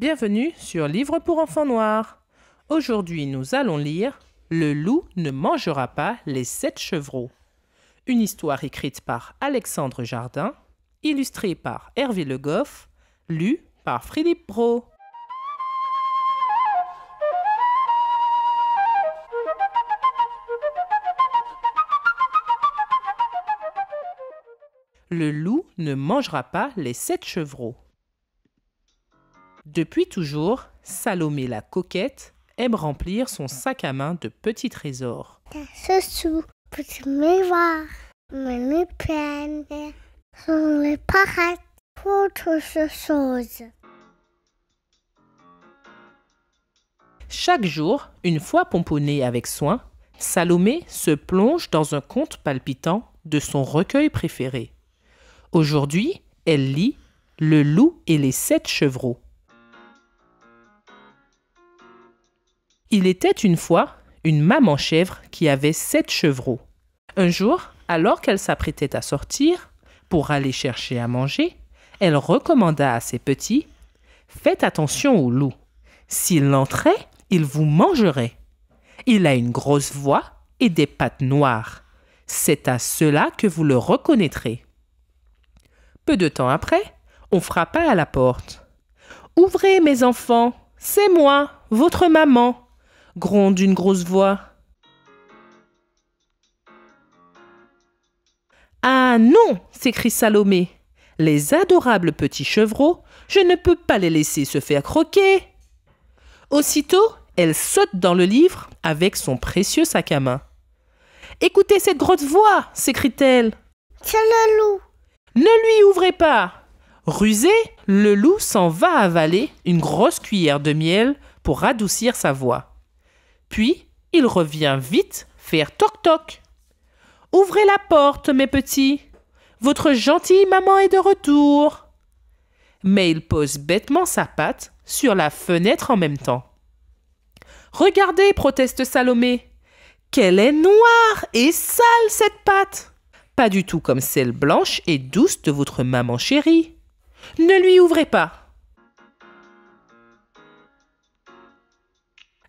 Bienvenue sur Livre pour enfants noirs. Aujourd'hui, nous allons lire Le loup ne mangera pas les sept chevreaux. Une histoire écrite par Alexandre Jardin, illustrée par Hervé Le Goff, lue par Philippe Brault. Le loup ne mangera pas les sept chevreaux. Depuis toujours, Salomé la coquette aime remplir son sac à main de petits trésors. Chaque jour, une fois pomponnée avec soin, Salomé se plonge dans un conte palpitant de son recueil préféré. Aujourd'hui, elle lit Le loup et les sept chevreaux. Il était une fois une maman chèvre qui avait sept chevreaux. Un jour, alors qu'elle s'apprêtait à sortir pour aller chercher à manger, elle recommanda à ses petits Faites attention au loup. S'il entrait, il vous mangerait. Il a une grosse voix et des pattes noires. C'est à cela que vous le reconnaîtrez. Peu de temps après, on frappa à la porte. Ouvrez, mes enfants, c'est moi, votre maman gronde une grosse voix. Ah non s'écrie Salomé. Les adorables petits chevreaux, je ne peux pas les laisser se faire croquer. Aussitôt, elle saute dans le livre avec son précieux sac à main. Écoutez cette grosse voix s'écrie-t-elle. Tiens le loup Ne lui ouvrez pas Rusé, le loup s'en va avaler une grosse cuillère de miel pour radoucir sa voix. Puis il revient vite faire toc-toc. Ouvrez la porte, mes petits. Votre gentille maman est de retour. Mais il pose bêtement sa patte sur la fenêtre en même temps. Regardez, proteste Salomé. Qu'elle est noire et sale cette patte Pas du tout comme celle blanche et douce de votre maman chérie. Ne lui ouvrez pas.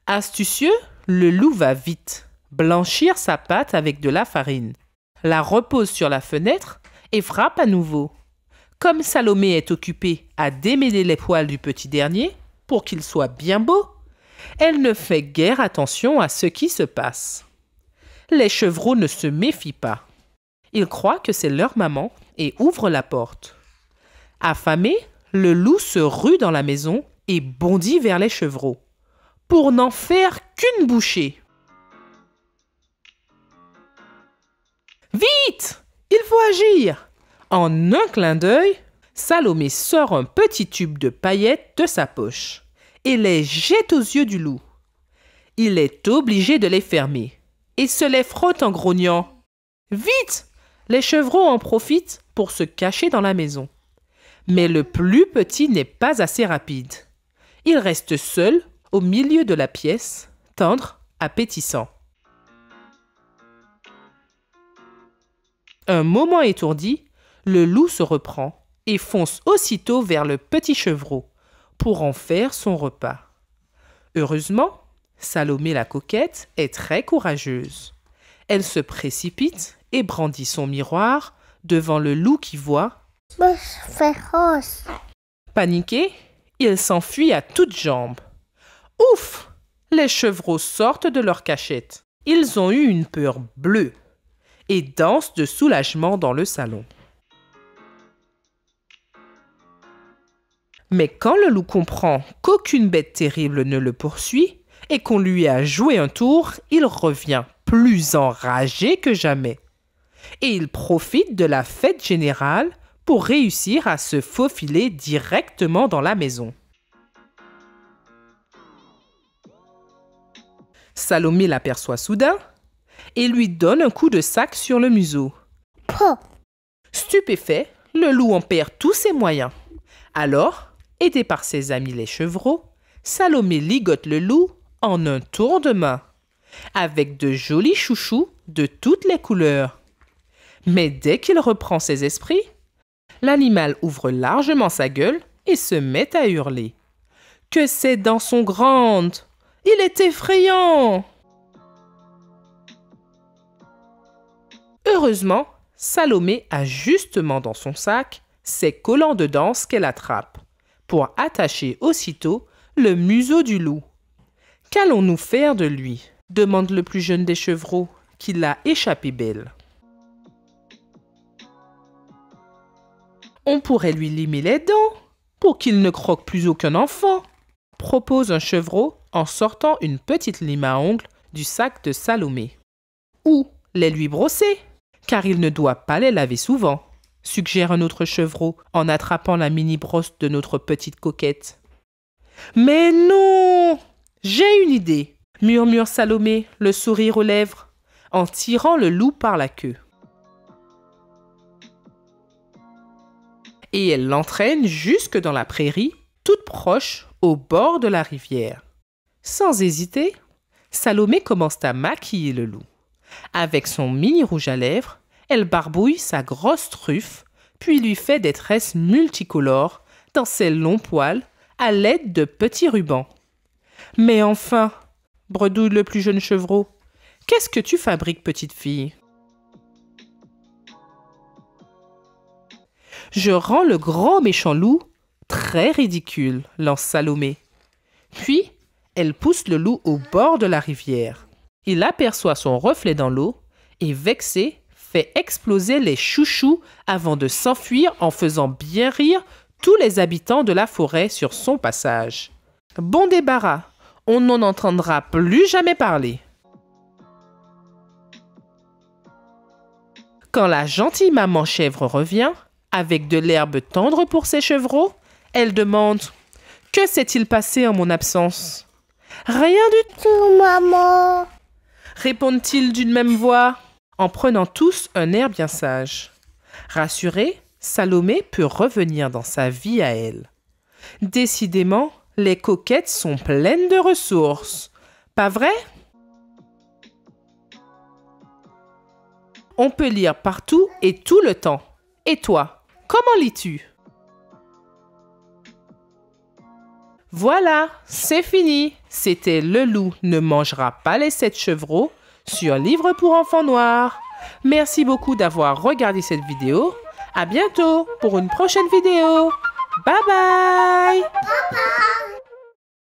Astucieux, le loup va vite, blanchir sa pâte avec de la farine, la repose sur la fenêtre et frappe à nouveau. Comme Salomé est occupée à démêler les poils du petit dernier, pour qu'il soit bien beau, elle ne fait guère attention à ce qui se passe. Les chevreaux ne se méfient pas. Ils croient que c'est leur maman et ouvrent la porte. Affamé, le loup se rue dans la maison et bondit vers les chevreaux pour n'en faire qu'une bouchée. Vite Il faut agir En un clin d'œil, Salomé sort un petit tube de paillettes de sa poche et les jette aux yeux du loup. Il est obligé de les fermer et se les frotte en grognant. Vite Les chevreaux en profitent pour se cacher dans la maison. Mais le plus petit n'est pas assez rapide. Il reste seul au milieu de la pièce, tendre, appétissant. Un moment étourdi, le loup se reprend et fonce aussitôt vers le petit chevreau pour en faire son repas. Heureusement, Salomé la coquette est très courageuse. Elle se précipite et brandit son miroir devant le loup qui voit Paniqué, il s'enfuit à toutes jambes. Ouf Les chevreaux sortent de leur cachette. Ils ont eu une peur bleue et dansent de soulagement dans le salon. Mais quand le loup comprend qu'aucune bête terrible ne le poursuit et qu'on lui a joué un tour, il revient plus enragé que jamais. Et il profite de la fête générale pour réussir à se faufiler directement dans la maison. Salomé l'aperçoit soudain et lui donne un coup de sac sur le museau. Stupéfait, le loup en perd tous ses moyens. Alors, aidé par ses amis les chevreaux, Salomé ligote le loup en un tour de main, avec de jolis chouchous de toutes les couleurs. Mais dès qu'il reprend ses esprits, l'animal ouvre largement sa gueule et se met à hurler. Que c'est dans son grand il est effrayant Heureusement, Salomé a justement dans son sac ses collants de danse qu'elle attrape pour attacher aussitôt le museau du loup. Qu'allons-nous faire de lui demande le plus jeune des chevreaux qui l'a échappé belle. On pourrait lui limer les dents pour qu'il ne croque plus aucun enfant propose un chevreau en sortant une petite lime à ongles du sac de Salomé. Ou les lui brosser, car il ne doit pas les laver souvent, suggère un autre chevreau en attrapant la mini-brosse de notre petite coquette. Mais non J'ai une idée murmure Salomé, le sourire aux lèvres, en tirant le loup par la queue. Et elle l'entraîne jusque dans la prairie proche, au bord de la rivière. Sans hésiter, Salomé commence à maquiller le loup. Avec son mini rouge à lèvres, elle barbouille sa grosse truffe, puis lui fait des tresses multicolores dans ses longs poils à l'aide de petits rubans. Mais enfin, bredouille le plus jeune chevreau, qu'est-ce que tu fabriques, petite fille Je rends le grand méchant loup Très ridicule, lance Salomé. Puis, elle pousse le loup au bord de la rivière. Il aperçoit son reflet dans l'eau et, vexé, fait exploser les chouchous avant de s'enfuir en faisant bien rire tous les habitants de la forêt sur son passage. Bon débarras, on n'en entendra plus jamais parler. Quand la gentille maman chèvre revient, avec de l'herbe tendre pour ses chevreaux, elle demande Que s'est-il passé en mon absence Rien du tout, maman répondent-ils d'une même voix, en prenant tous un air bien sage. Rassurée, Salomé peut revenir dans sa vie à elle. Décidément, les coquettes sont pleines de ressources. Pas vrai On peut lire partout et tout le temps. Et toi, comment lis-tu Voilà, c'est fini. C'était Le loup ne mangera pas les sept chevreaux sur Livre pour enfants noirs. Merci beaucoup d'avoir regardé cette vidéo. À bientôt pour une prochaine vidéo. Bye bye. bye, bye.